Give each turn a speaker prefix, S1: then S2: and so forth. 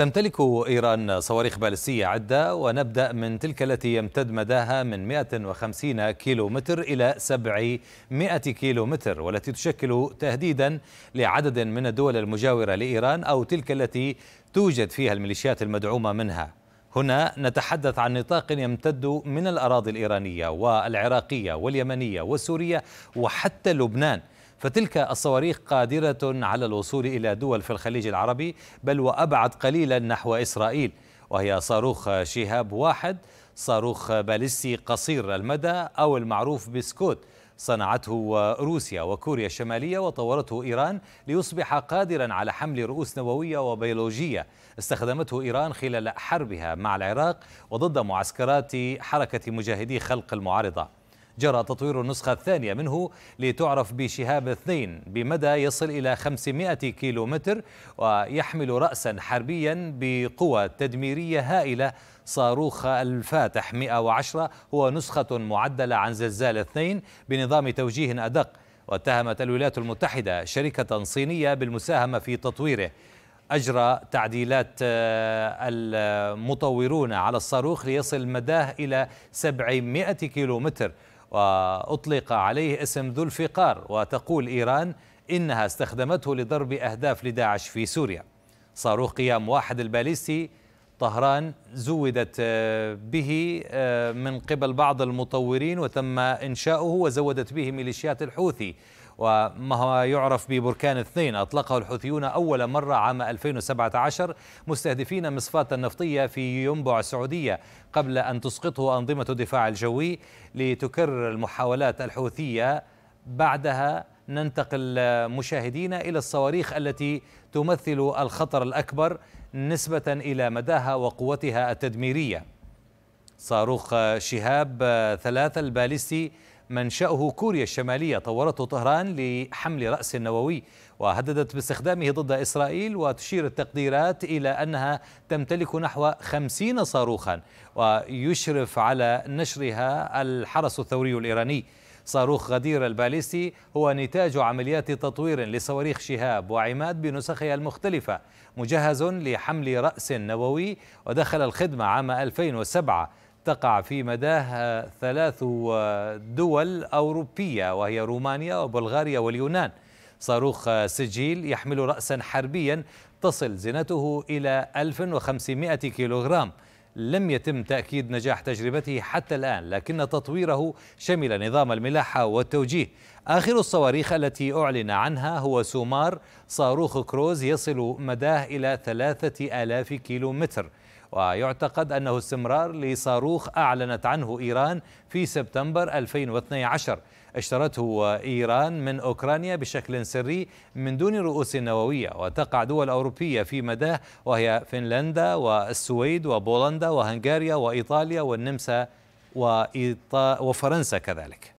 S1: تمتلك إيران صواريخ بالستية عدة ونبدأ من تلك التي يمتد مداها من 150 كيلومتر إلى 700 كيلومتر والتي تشكل تهديدا لعدد من الدول المجاورة لإيران أو تلك التي توجد فيها الميليشيات المدعومة منها هنا نتحدث عن نطاق يمتد من الأراضي الإيرانية والعراقية واليمنية والسورية وحتى لبنان فتلك الصواريخ قادرة على الوصول إلى دول في الخليج العربي بل وأبعد قليلا نحو إسرائيل وهي صاروخ شهاب واحد صاروخ باليستي قصير المدى أو المعروف بسكوت صنعته روسيا وكوريا الشمالية وطورته إيران ليصبح قادرا على حمل رؤوس نووية وبيولوجية استخدمته إيران خلال حربها مع العراق وضد معسكرات حركة مجاهدي خلق المعارضة جرى تطوير النسخة الثانية منه لتعرف بشهاب اثنين بمدى يصل إلى 500 كيلومتر ويحمل رأسا حربيا بقوى تدميرية هائلة صاروخ الفاتح 110 هو نسخة معدلة عن زلزال اثنين بنظام توجيه أدق واتهمت الولايات المتحدة شركة صينية بالمساهمة في تطويره أجرى تعديلات آه، المطورون على الصاروخ ليصل مداه إلى 700 كيلومتر وأطلق عليه اسم ذو الفقار وتقول إيران إنها استخدمته لضرب أهداف لداعش في سوريا صاروخ قيام واحد الباليستي طهران زودت آه، به آه، من قبل بعض المطورين وتم إنشاؤه وزودت به ميليشيات الحوثي وما هو يعرف ببركان اثنين أطلقه الحوثيون أول مرة عام 2017 مستهدفين مصفاة نفطية في ينبع السعودية قبل أن تسقطه أنظمة الدفاع الجوي لتكرر المحاولات الحوثية بعدها ننتقل مشاهدينا إلى الصواريخ التي تمثل الخطر الأكبر نسبة إلى مداها وقوتها التدميرية صاروخ شهاب ثلاثة الباليستي منشأه كوريا الشمالية طورته طهران لحمل رأس نووي وهددت باستخدامه ضد إسرائيل وتشير التقديرات إلى أنها تمتلك نحو خمسين صاروخا ويشرف على نشرها الحرس الثوري الإيراني صاروخ غدير الباليستي هو نتاج عمليات تطوير لصواريخ شهاب وعماد بنسخها المختلفة مجهز لحمل رأس نووي ودخل الخدمة عام 2007 تقع في مداه ثلاث دول أوروبية وهي رومانيا وبلغاريا واليونان صاروخ سجيل يحمل رأسا حربيا تصل زينته إلى 1500 كيلوغرام لم يتم تأكيد نجاح تجربته حتى الآن لكن تطويره شمل نظام الملاحة والتوجيه آخر الصواريخ التي أعلن عنها هو سومار صاروخ كروز يصل مداه إلى 3000 كيلو ويعتقد أنه استمرار لصاروخ أعلنت عنه إيران في سبتمبر 2012 اشترته إيران من أوكرانيا بشكل سري من دون رؤوس نووية وتقع دول أوروبية في مداه وهي فنلندا والسويد وبولندا وهنغاريا وإيطاليا والنمسا وفرنسا كذلك